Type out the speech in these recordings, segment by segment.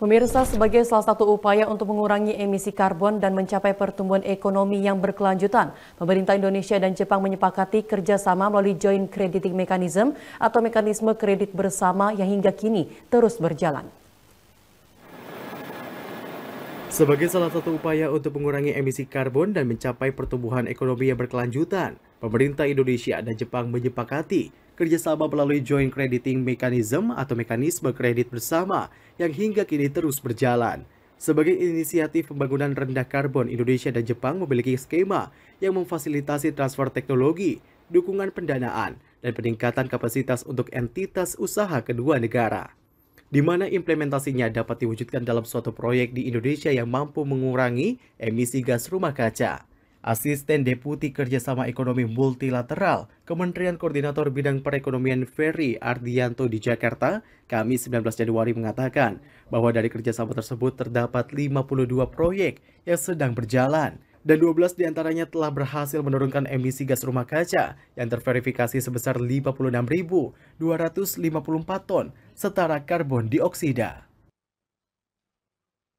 Pemirsa, sebagai salah satu upaya untuk mengurangi emisi karbon dan mencapai pertumbuhan ekonomi yang berkelanjutan, pemerintah Indonesia dan Jepang menyepakati kerjasama melalui Joint Crediting Mechanism atau mekanisme kredit bersama yang hingga kini terus berjalan. Sebagai salah satu upaya untuk mengurangi emisi karbon dan mencapai pertumbuhan ekonomi yang berkelanjutan, pemerintah Indonesia dan Jepang menyepakati kerjasama melalui Joint Crediting Mechanism atau mekanisme kredit bersama yang hingga kini terus berjalan. Sebagai inisiatif pembangunan rendah karbon, Indonesia dan Jepang memiliki skema yang memfasilitasi transfer teknologi, dukungan pendanaan, dan peningkatan kapasitas untuk entitas usaha kedua negara di mana implementasinya dapat diwujudkan dalam suatu proyek di Indonesia yang mampu mengurangi emisi gas rumah kaca. Asisten Deputi Kerjasama Ekonomi Multilateral Kementerian Koordinator Bidang Perekonomian Ferry Ardianto di Jakarta, Kamis 19 Januari mengatakan bahwa dari kerjasama tersebut terdapat 52 proyek yang sedang berjalan, dan 12 diantaranya telah berhasil menurunkan emisi gas rumah kaca yang terverifikasi sebesar 56.254 ton setara karbon dioksida.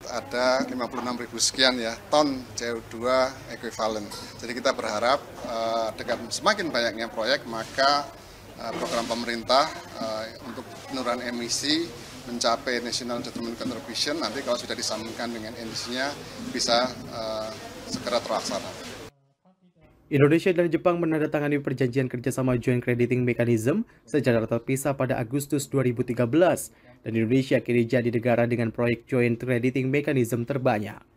Ada 56.000 sekian ya ton CO2 equivalent. Jadi kita berharap uh, dengan semakin banyaknya proyek maka uh, program pemerintah uh, untuk penurunan emisi mencapai national determined contribution nanti kalau sudah disambungkan dengan emisinya bisa uh, segera terlaksana. Indonesia dan Jepang menandatangani perjanjian kerjasama Joint Crediting Mechanism secara terpisah pada Agustus 2013, dan Indonesia kini jadi negara dengan proyek Joint Crediting Mechanism terbanyak.